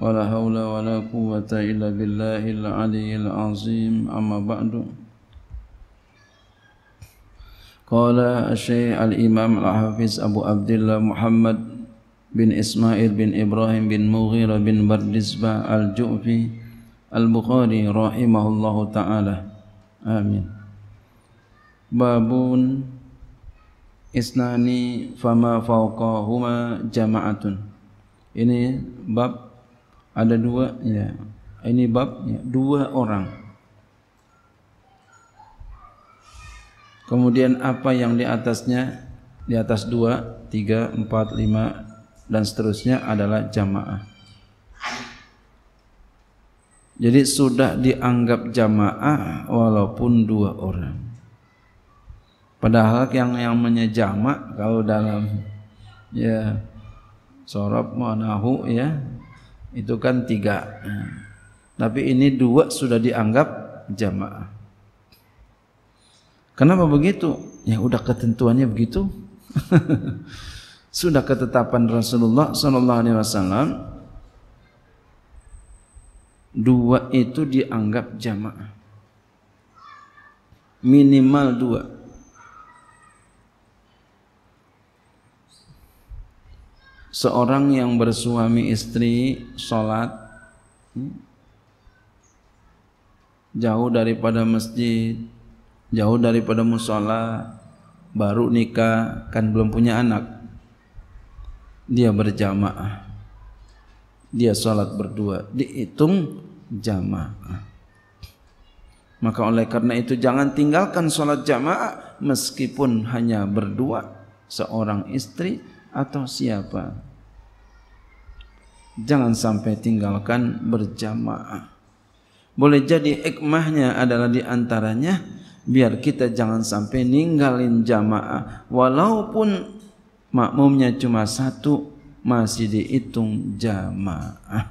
ولا حول ولا قوة إلا بالله العلي العظيم أما بعد قال الشيخ الإمام الحافظ أبو عبد الله محمد بن إسماعيل بن إبراهيم بن مغيرة بن بردسبة الجؤفي البخاري رحمه الله تعالى آمين بابون إسناني فما فوقهما جماعة ini bab Ada dua ya. Ini bab ya, dua orang. Kemudian apa yang di atasnya di atas dua, tiga, empat, lima dan seterusnya adalah jamaah. Jadi sudah dianggap jamaah walaupun dua orang. Padahal yang yang menyejama kalau dalam ya sorab manahu ya itu kan tiga tapi ini dua sudah dianggap jamaah kenapa begitu ya udah ketentuannya begitu sudah ketetapan Rasulullah sallallahu alaihi wasallam dua itu dianggap jamaah minimal dua seorang yang bersuami istri sholat hmm, jauh daripada masjid jauh daripada musola baru nikah kan belum punya anak dia berjamaah dia sholat berdua dihitung jamaah maka oleh karena itu jangan tinggalkan sholat jamaah meskipun hanya berdua seorang istri atau siapa. Jangan sampai tinggalkan berjamaah. Boleh jadi hikmahnya adalah diantaranya biar kita jangan sampai ninggalin jamaah walaupun makmumnya cuma satu masih dihitung jamaah.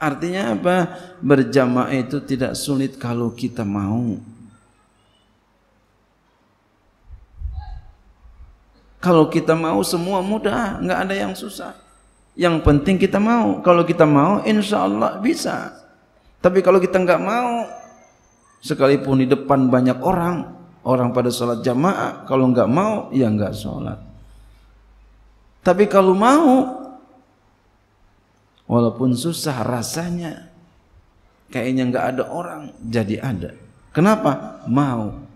Artinya apa? Berjamaah itu tidak sulit kalau kita mau. Kalau kita mau semua mudah, nggak ada yang susah. Yang penting kita mau. Kalau kita mau, insya Allah bisa. Tapi kalau kita nggak mau, sekalipun di depan banyak orang, orang pada sholat jamaah, kalau nggak mau, ya nggak sholat. Tapi kalau mau, walaupun susah rasanya, kayaknya nggak ada orang, jadi ada. Kenapa? Mau.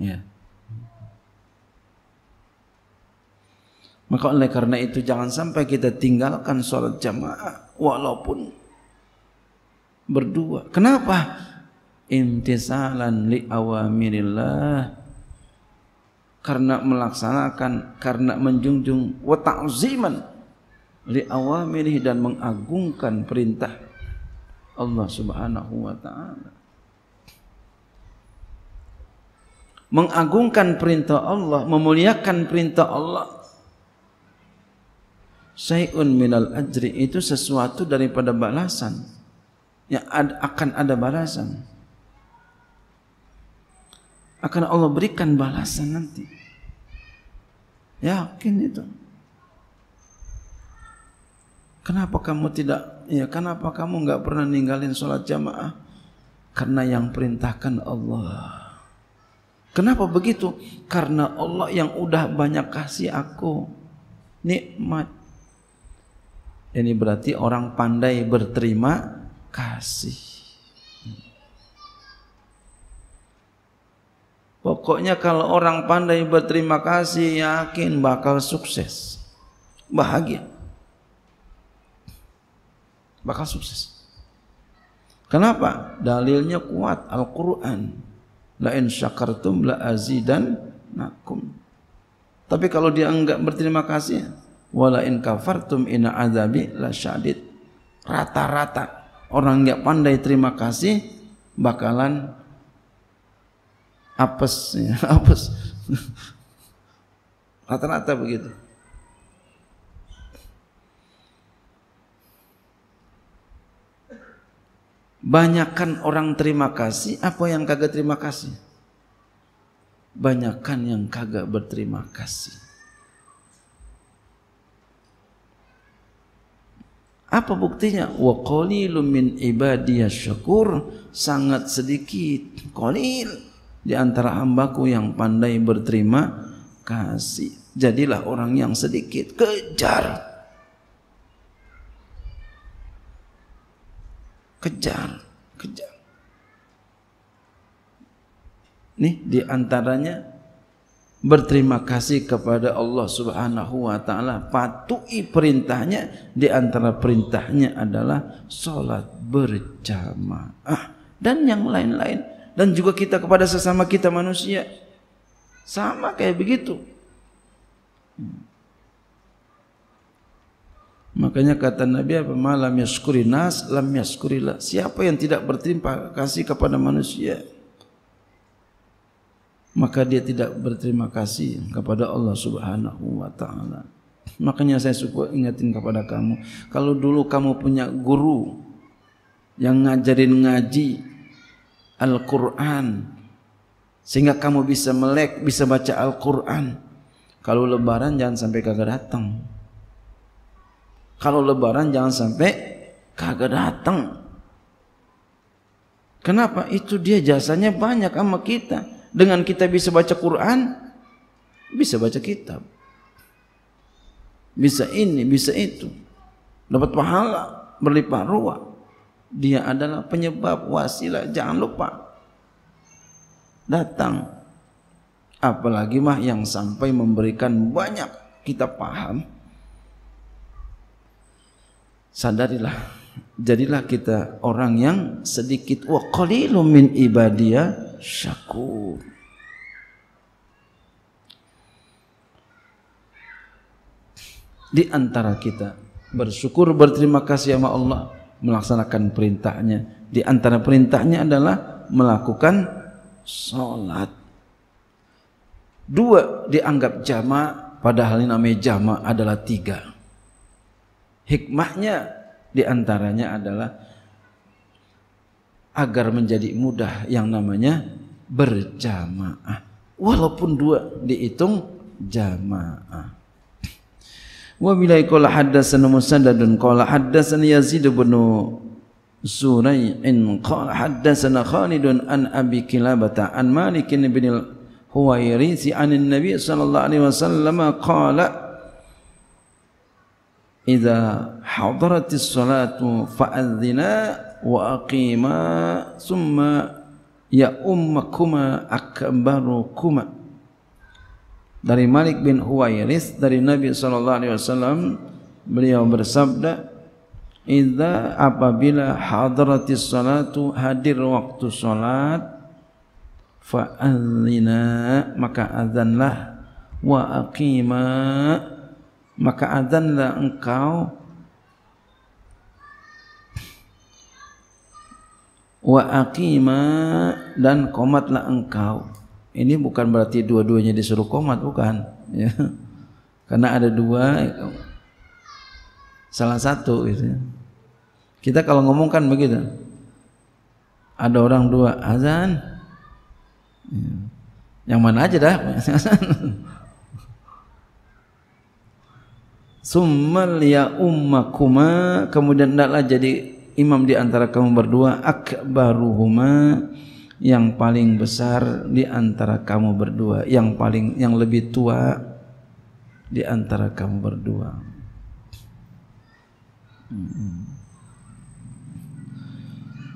Ya. Maka oleh karena itu jangan sampai kita tinggalkan sholat jamaah walaupun berdua. Kenapa? Intisalan li awamirillah. Karena melaksanakan, karena menjunjung wa ta'ziman li awamirih dan mengagungkan perintah Allah subhanahu wa ta'ala. mengagungkan perintah Allah, memuliakan perintah Allah. Syai'un minal ajri itu sesuatu daripada balasan. yang akan ada balasan. Akan Allah berikan balasan nanti. Yakin itu. Kenapa kamu tidak ya kenapa kamu nggak pernah ninggalin sholat jamaah? Karena yang perintahkan Allah. Kenapa begitu? Karena Allah yang udah banyak kasih aku nikmat. Ini berarti orang pandai berterima kasih. Pokoknya kalau orang pandai berterima kasih yakin bakal sukses. Bahagia. Bakal sukses. Kenapa? Dalilnya kuat Al-Qur'an la in syakartum la azidan nakum. Tapi kalau dia enggak berterima kasih, wala in kafartum ina azabi la syadid. Rata-rata orang enggak pandai terima kasih bakalan apes ya, apes. Rata-rata begitu. Banyakan orang terima kasih apa yang kagak terima kasih? Banyakkan yang kagak berterima kasih. Apa buktinya? Wa qalilun min ibadiyas syakur sangat sedikit, qalil di antara hambaku yang pandai berterima kasih. Jadilah orang yang sedikit kejar Kejar, kejar. Nih diantaranya berterima kasih kepada Allah Subhanahu wa taala, patuhi perintahnya, di antara perintahnya adalah salat berjamaah dan yang lain-lain dan juga kita kepada sesama kita manusia sama kayak begitu. Hmm. Makanya kata Nabi apa malam yaskuri nas lam yaskurilah. Siapa yang tidak berterima kasih kepada manusia? Maka dia tidak berterima kasih kepada Allah Subhanahu wa taala. Makanya saya suka ingatin kepada kamu, kalau dulu kamu punya guru yang ngajarin ngaji Al-Qur'an sehingga kamu bisa melek, bisa baca Al-Qur'an. Kalau lebaran jangan sampai kagak datang. Kalau lebaran jangan sampai kagak datang. Kenapa? Itu dia jasanya banyak sama kita. Dengan kita bisa baca Quran, bisa baca kitab. Bisa ini, bisa itu. Dapat pahala berlipat ruah. Dia adalah penyebab wasilah. Jangan lupa. Datang. Apalagi mah yang sampai memberikan banyak kita paham sadarilah jadilah kita orang yang sedikit wa qalilum min ibadiyah syakur di antara kita bersyukur berterima kasih sama Allah melaksanakan perintahnya di antara perintahnya adalah melakukan sholat dua dianggap jama padahal ini namanya jama adalah tiga Hikmahnya di antaranya adalah agar menjadi mudah yang namanya berjamaah. Walaupun dua dihitung jamaah. Wa bilai qala haddatsana musaddadun qala haddatsani Yazid bin Suray in qala haddatsana Khalid an Abi Kilabata an Malik bin Huwairi si anin Nabi sallallahu alaihi wasallam qala idza hadaratis salatu fa'adzina wa aqima summa ya ummakuma akbarukuma dari Malik bin Huwairis dari Nabi sallallahu alaihi wasallam beliau bersabda idza apabila hadaratis salatu hadir waktu salat fa'adzina maka azanlah wa aqima maka adzanlah engkau wa aqima dan komatlah engkau ini bukan berarti dua-duanya disuruh komat bukan ya. karena ada dua salah satu gitu ya. kita kalau ngomong kan begitu ada orang dua azan ya. yang mana aja dah Summal ya ummakuma kemudian hendaklah jadi imam di antara kamu berdua akbaruhuma yang paling besar di antara kamu berdua, yang paling yang lebih tua di antara kamu berdua. Hmm.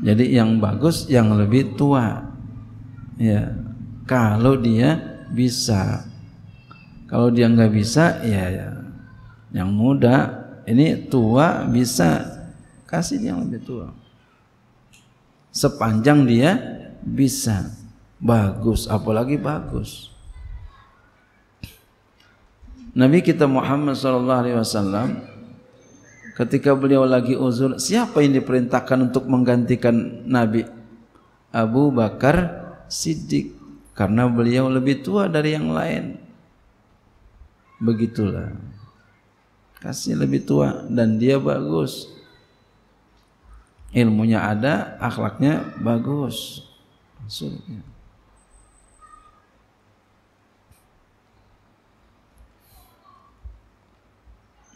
Jadi yang bagus yang lebih tua. Ya, kalau dia bisa. Kalau dia nggak bisa, ya, ya yang muda ini tua bisa kasih yang lebih tua sepanjang dia bisa bagus apalagi bagus Nabi kita Muhammad sallallahu alaihi wasallam ketika beliau lagi uzur siapa yang diperintahkan untuk menggantikan Nabi Abu Bakar Siddiq karena beliau lebih tua dari yang lain begitulah kasih lebih tua dan dia bagus ilmunya ada akhlaknya bagus maksudnya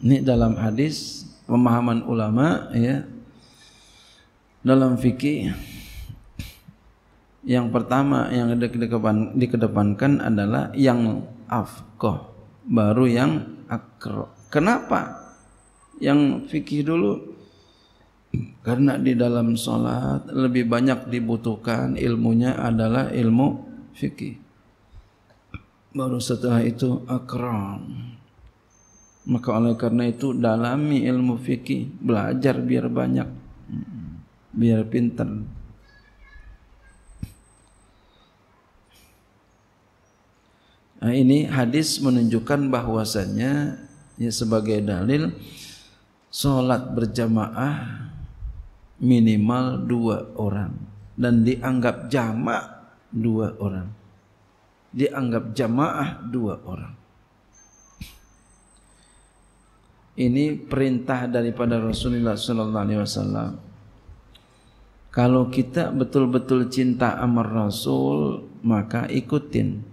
ini dalam hadis pemahaman ulama ya dalam fikih yang pertama yang dikedepankan adalah yang afkoh baru yang akro Kenapa? Yang fikih dulu karena di dalam sholat lebih banyak dibutuhkan ilmunya adalah ilmu fikih. Baru setelah itu akram. Maka oleh karena itu dalami ilmu fikih, belajar biar banyak, biar pintar. Nah, ini hadis menunjukkan bahwasannya ya sebagai dalil solat berjamaah minimal dua orang dan dianggap jamaah dua orang dianggap jamaah dua orang ini perintah daripada Rasulullah sallallahu alaihi wasallam kalau kita betul-betul cinta amar Rasul maka ikutin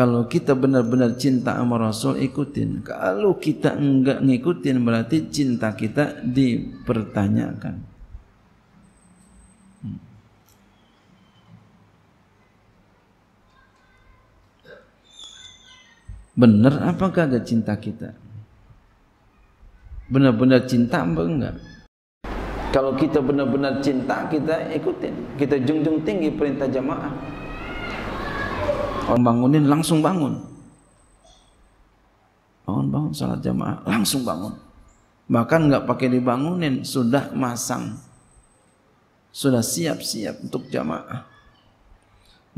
kalau kita benar-benar cinta sama Rasul ikutin. Kalau kita enggak ngikutin berarti cinta kita dipertanyakan. Benar apa kagak cinta kita? Benar-benar cinta apa enggak? Kalau kita benar-benar cinta kita ikutin. Kita junjung tinggi perintah jamaah bangunin langsung bangun. Bangun-bangun salat jamaah langsung bangun. Bahkan nggak pakai dibangunin sudah masang. Sudah siap-siap untuk jamaah.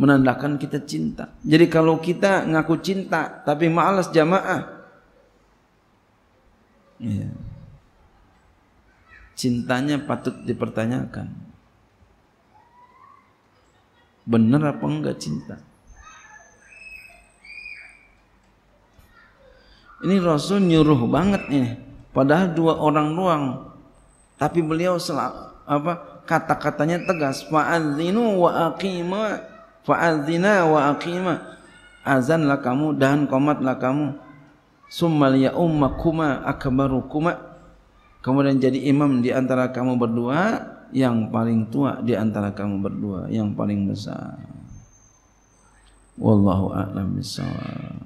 Menandakan kita cinta. Jadi kalau kita ngaku cinta tapi malas jamaah. Ya. Cintanya patut dipertanyakan. Benar apa enggak cinta? Ini Rasul nyuruh banget ini. Padahal dua orang doang. Tapi beliau selak, apa kata-katanya tegas. Fa'adzinu wa aqima. Fa'adzina wa aqima. Azanlah kamu dan komatlah kamu. Summal ya ummakuma akbarukuma. Kemudian jadi imam di antara kamu berdua yang paling tua di antara kamu berdua yang paling besar. Wallahu a'lam bishawab.